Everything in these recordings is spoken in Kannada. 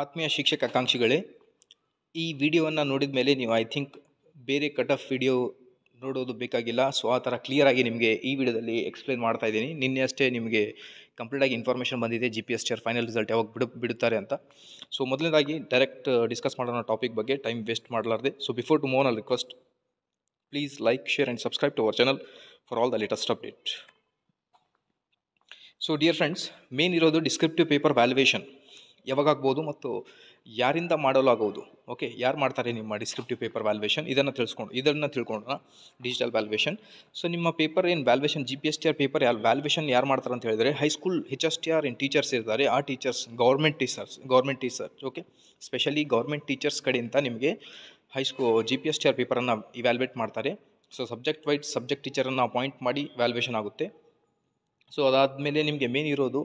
ಆತ್ಮೀಯ ಶಿಕ್ಷಕ ಆಕಾಂಕ್ಷಿಗಳೇ ಈ ವಿಡಿಯೋವನ್ನು ನೋಡಿದ ಮೇಲೆ ನೀವು ಐ ಥಿಂಕ್ ಬೇರೆ ಕಟ್ ಆಫ್ ವಿಡಿಯೋ ನೋಡೋದು ಬೇಕಾಗಿಲ್ಲ ಸೊ ಆ ಥರ ಕ್ಲಿಯರಾಗಿ ನಿಮಗೆ ಈ ವಿಡಿಯೋದಲ್ಲಿ ಎಕ್ಸ್ಪ್ಲೇನ್ ಮಾಡ್ತಾ ಇದ್ದೀನಿ ನಿನ್ನೆ ಅಷ್ಟೇ ನಿಮಗೆ ಕಂಪ್ಲೀಟಾಗಿ ಇನ್ಫಾರ್ಮೇಷನ್ ಬಂದಿದೆ G P S T R final result ಯಾವಾಗ ಬಿಡು ಬಿಡುತ್ತಾರೆ ಅಂತ ಸೊ ಮೊದಲನೇದಾಗಿ ಡೈರೆಕ್ಟ್ ಡಿಸ್ಕಸ್ ಮಾಡೋಣ ಟಾಪಿಕ್ ಬಗ್ಗೆ ಟೈಮ್ ವೇಸ್ಟ್ ಮಾಡಲಾರ್ದೆ ಸೊ ಬಿಫೋರ್ ಟು ಮೋನ್ ಅಲ್ request please like share and subscribe to our channel for all the latest update so dear friends main ಇರೋದು ಡಿಸ್ಕ್ರಿಪ್ಟಿವ್ ಪೇಪರ್ ವ್ಯಾಲ್ಯೂಯೇಷನ್ ಆಗ್ಬೋದು ಮತ್ತು ಯಾರಿಂದ ಮಾಡಲಾಗುವುದು ಓಕೆ ಯಾರು ಮಾಡ್ತಾರೆ ನಿಮ್ಮ ಡಿಸ್ಕ್ರಿಪ್ಟಿವ್ ಪೇಪರ್ ವ್ಯಾಲ್ಯೂಯೇಷನ್ ಇದನ್ನು ತಿಳಿಸ್ಕೊಂಡು ಇದನ್ನು ತಿಳ್ಕೊಂಡ್ರ ಡಿಜಿಟಲ್ ವ್ಯಾಲ್ಯೂಯೇಷನ್ ಸೊ ನಿಮ್ಮ ಪೇಪರ್ ಏನು valuation G P S T R paper ಯಾರು ವ್ಯಾಲ್ಯೂಯೇಷನ್ ಯಾರು ಮಾಡ್ತಾರೆ ಅಂತ ಹೇಳಿದರೆ high school H S T R in teachers ಇರ್ತಾರೆ ಆ teachers government teachers government teachers okay specially government teachers ಕಡೆಯಿಂದ ನಿಮಗೆ high school G P S T R ಪೇಪರನ್ನು ಇವ್ಯಾಲ್ಯೇಟ್ ಮಾಡ್ತಾರೆ ಸೊ ಸಬ್ಜೆಕ್ಟ್ ವೈಸ್ ಸಬ್ಜೆಕ್ಟ್ ಟೀಚರನ್ನು ಅಪಾಯಿಂಟ್ ಮಾಡಿ ವ್ಯಾಲ್ಯೂಯೇಷನ್ ಆಗುತ್ತೆ ಸೊ ಅದಾದಮೇಲೆ ನಿಮಗೆ ಮೇನ್ ಇರೋದು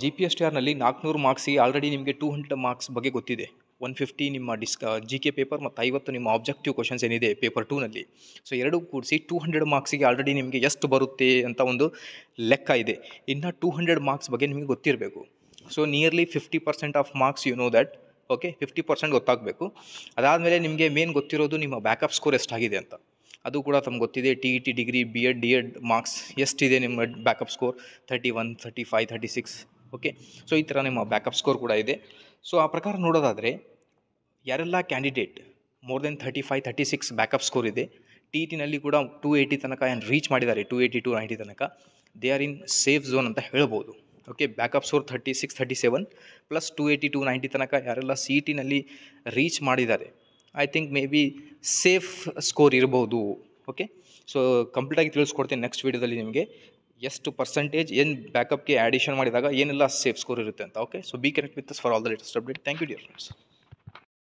ಜಿ ಪಿ ಎಸ್ ಟಿ ಆರ್ನಲ್ಲಿ ನಾಲ್ಕುನೂರು ಮಾರ್ಕ್ಸಿಗೆ ಆಲ್ರೆಡಿ ನಿಮಗೆ ಟೂ ಹಂಡ್ರೆಡ್ ಮಾರ್ಕ್ಸ್ ಬಗ್ಗೆ ಗೊತ್ತಿದೆ ಒನ್ ಫಿಫ್ಟಿ ನಿಮ್ಮ ಡಿಸ್ಕ ಜಿ ಕೆ ಪೇಪರ್ ಮತ್ತು ಐವತ್ತು ನಿಮ್ಮ ಆಬ್ಜೆಕ್ಟಿವ್ ಕ್ವಶನ್ಸ್ ಏನಿದೆ ಪೇಪರ್ ಟೂನಲ್ಲಿ ಸೊ ಎರಡೂ ಕೂಡಿಸಿ ಟೂ ಹಂಡ್ರೆಡ್ ಮಾರ್ಕ್ಸಿಗೆ ಆಲ್ರೆಡಿ ನಿಮಗೆ ಎಷ್ಟು ಬರುತ್ತೆ ಅಂತ ಒಂದು ಲೆಕ್ಕ ಇದೆ ಇನ್ನು ಟೂ ಹಂಡ್ರೆಡ್ ಮಾರ್ಕ್ಸ್ ಬಗ್ಗೆ ನಿಮಗೆ ಗೊತ್ತಿರಬೇಕು so nearly fifty percent of marks you know that okay fifty percent ಗೊತ್ತಾಗಬೇಕು ಅದಾದಮೇಲೆ ನಿಮಗೆ ಮೇನ್ ಗೊತ್ತಿರೋದು ನಿಮ್ಮ ಬ್ಯಾಕಪ್ ಸ್ಕೋರ್ ಎಷ್ಟಾಗಿದೆ ಅಂತ ಅದು ಕೂಡ ತಮ್ಗೆ ಗೊತ್ತಿದೆ T E T degree B Ed D Ed marks ಎಷ್ಟಿದೆ ನಿಮ್ಮ backup score thirty one thirty five thirty six okay so ಈ ಥರ ನಿಮ್ಮ ಬ್ಯಾಕಪ್ ಸ್ಕೋರ್ ಕೂಡ ಇದೆ ಸೊ ಆ ಪ್ರಕಾರ ನೋಡೋದಾದರೆ ಯಾರೆಲ್ಲ candidate more than thirty five thirty six backup score ಇದೆ ಟಿ ಇ e ಟಿನಲ್ಲಿ ಕೂಡ ಟು ಏಯ್ಟಿ ತನಕ ಏನು ರೀಚ್ ಮಾಡಿದ್ದಾರೆ ಟು ಏಯ್ಟಿ ಟು ನೈಂಟಿ ತನಕ they are in safe zone ಅಂತ ಹೇಳ್ಬೋದು okay backup score thirty six thirty seven plus two eighty two ninety ತನಕ ಯಾರೆಲ್ಲ ಸಿ ಇ ಟಿನಲ್ಲಿ ರೀಚ್ ಮಾಡಿದ್ದಾರೆ I think maybe safe score ಇರ್ಬೋದು ಓಕೆ ಸೊ ಕಂಪ್ಲೀಟಾಗಿ ತಿಳಿಸ್ಕೊಡ್ತೀನಿ ನೆಕ್ಸ್ಟ್ ವೀಡಿಯೋದಲ್ಲಿ ನಿಮಗೆ ಎಷ್ಟು ಪರ್ಸೆಂಟೇಜ್ ಏನು ಬ್ಯಾಕಪ್ಗೆ ಆಡಿಷನ್ ಮಾಡಿದಾಗ ಏನೆಲ್ಲ ಸೇಫ್ ಸ್ಕೋರ್ ಇರುತ್ತೆ ಅಂತ okay so be connect with for all the latest update thank you dear friends